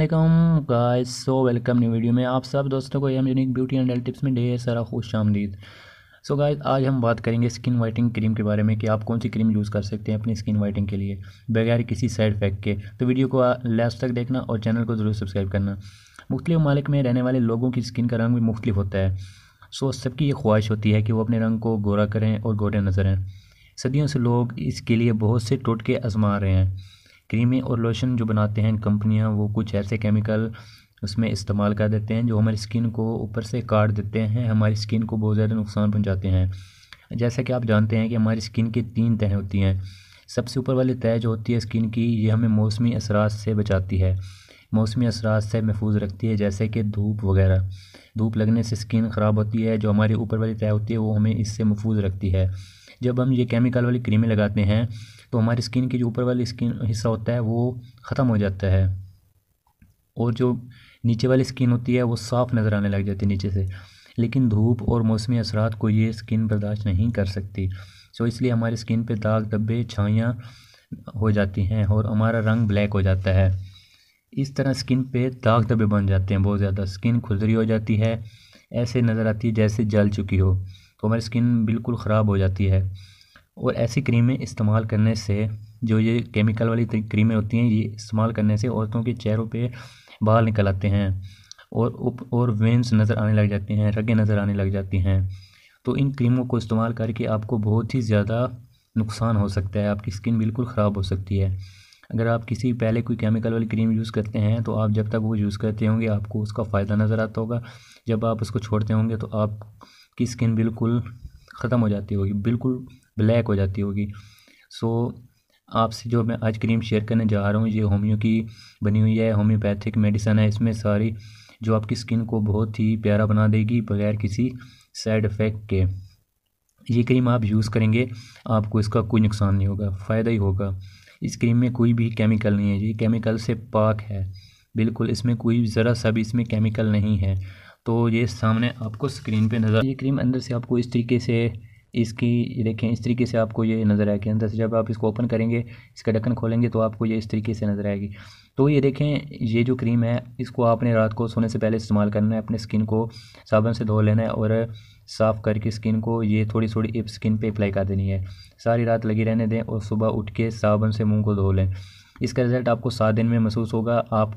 अल्लाम guys so welcome new video में आप सब दोस्तों को M unique beauty and tips में ढेर सारा खुश आमदीद सो so गाइस आज हम बात करेंगे स्किन वाइटिंग क्रीम के बारे में कि आप कौन सी क्रीम यूज़ कर सकते हैं अपनी स्किन वाइटिंग के लिए बगैर किसी साइड इफेक्ट के तो वीडियो को लास्ट तक देखना और चैनल को ज़रूर सब्सक्राइब करना मुख्तलिफ ममालिक में रहने वाले लोगों की स्किन का रंग भी मुख्तलिफ होता है सो so सबकी ये ख्वाहिश होती है कि वो अपने रंग को गोरा करें और गोरे नजर आएँ सदियों से लोग इसके लिए बहुत से टोटके आजमा रहे हैं क्रीमें और लोशन जो बनाते हैं कंपनियां वो कुछ ऐसे केमिकल उसमें इस्तेमाल कर देते हैं जो हमारी स्किन को ऊपर से काट देते हैं हमारी स्किन को बहुत ज़्यादा नुकसान पहुँचाते हैं जैसा कि आप जानते हैं कि हमारी स्किन की तीन तह होती हैं सबसे ऊपर वाली तह जो होती है स्किन की ये हमें मौसमी असरात से बचाती है मौसमी असरात से महफूज रखती है जैसे कि धूप वगैरह धूप लगने से स्किन ख़राब होती है जो हमारी ऊपर वाली तय होती है वो हमें इससे महफूज रखती है जब हम ये केमिकल वाली क्रीमें लगाते हैं तो हमारी स्किन की जो ऊपर वाली स्किन हिस्सा होता है वो ख़त्म हो जाता है और जो नीचे वाली स्किन होती है वो साफ़ नज़र आने लग जाती है नीचे से लेकिन धूप और मौसमी असरात को ये स्किन बर्दाश्त नहीं कर सकती सो इसलिए हमारी स्किन पे दाग धब्बे छाइयाँ हो जाती हैं और हमारा रंग ब्लैक हो जाता है इस तरह स्किन पे दाग धब्बे बन जाते हैं बहुत ज़्यादा स्किन खुजरी हो जाती है ऐसे नज़र आती है जैसे जल चुकी हो तो हमारी स्किन बिल्कुल ख़राब हो जाती है और ऐसी क्रीमें इस्तेमाल करने से जो ये केमिकल वाली क्रीमें होती हैं ये इस्तेमाल करने से औरतों के चेहरों पे बाल निकल आते हैं और उप और वेंस नज़र आने लग जाते हैं रगें नज़र आने लग जाती हैं तो इन क्रीमों को इस्तेमाल करके आपको बहुत ही ज़्यादा नुकसान हो सकता है आपकी स्किन बिल्कुल ख़राब हो सकती है अगर आप किसी पहले कोई केमिकल वाली क्रीम यूज़ करते हैं तो आप जब तक वो यूज़ करते होंगे आपको उसका फ़ायदा नज़र आता होगा जब आप उसको छोड़ते होंगे तो आप की स्किन बिल्कुल ख़त्म हो जाती होगी बिल्कुल ब्लैक हो जाती होगी सो आपसे जो मैं आज क्रीम शेयर करने जा रहा हूँ ये होम्यो की बनी हुई है होम्योपैथिक मेडिसन है इसमें सारी जो आपकी स्किन को बहुत ही प्यारा बना देगी बगैर किसी साइड इफ़ेक्ट के ये क्रीम आप यूज़ करेंगे आपको इसका कोई नुकसान नहीं होगा फ़ायदा ही होगा इस क्रीम में कोई भी केमिकल नहीं है ये केमिकल से पाक है बिल्कुल इसमें कोई ज़रा सा भी इसमें केमिकल नहीं है तो ये सामने आपको स्क्रीन पे नज़र ये क्रीम अंदर से आपको इस तरीके से इसकी ये देखें इस तरीके से आपको ये नज़र आएगी अंदर से जब आप इसको ओपन करेंगे इसका ढक्कन खोलेंगे तो आपको ये इस तरीके से नज़र आएगी तो ये देखें ये जो क्रीम है इसको आपने रात को सोने से पहले इस्तेमाल करना है अपने स्किन को साबुन से धो लेना है और साफ़ करके स्किन को ये थोड़ी थोड़ी स्किन पे अप्लाई कर देनी है सारी रात लगी रहने दें और सुबह उठ के साबुन से मुँह को धो लें इसका रिज़ल्ट आपको सात दिन में महसूस होगा आप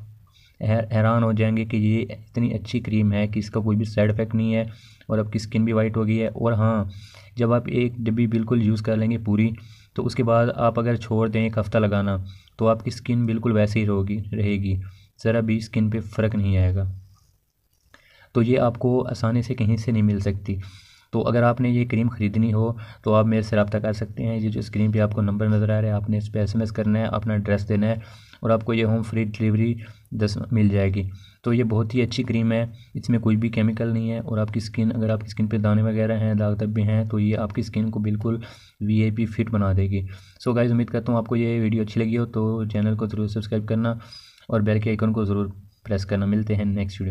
हैरान हो जाएंगे कि ये इतनी अच्छी क्रीम है कि इसका कोई भी साइड इफ़ेक्ट नहीं है और आपकी स्किन भी वाइट हो गई है और हाँ जब आप एक डिब्बी बिल्कुल यूज़ कर लेंगे पूरी तो उसके बाद आप अगर छोड़ दें एक हफ़्ता लगाना तो आपकी स्किन बिल्कुल वैसे ही रहोगी रहेगी ज़रा भी स्किन पे फ़र्क नहीं आएगा तो ये आपको आसानी से कहीं से नहीं मिल सकती तो अगर आपने ये क्रीम ख़रीदनी हो तो आप मेरे से रबा कर सकते हैं ये जो स्क्रीन पर आपको नंबर नज़र आ रहा है आपने इस पर एस एम करना है अपना एड्रेस देना है और आपको ये होम फ्री डिलीवरी दस मिल जाएगी तो ये बहुत ही अच्छी क्रीम है इसमें कोई भी केमिकल नहीं है और आपकी स्किन अगर आपकी स्किन पे दाने वगैरह हैं दाग धब्बे हैं तो ये आपकी स्किन को बिल्कुल वीआईपी फिट बना देगी सो गाइज उम्मीद करता हूँ आपको ये वीडियो अच्छी लगी हो तो चैनल को ज़रूर सब्सक्राइब करना और बेल के आइकन को ज़रूर प्रेस करना मिलते हैं नेक्स्ट वीडियो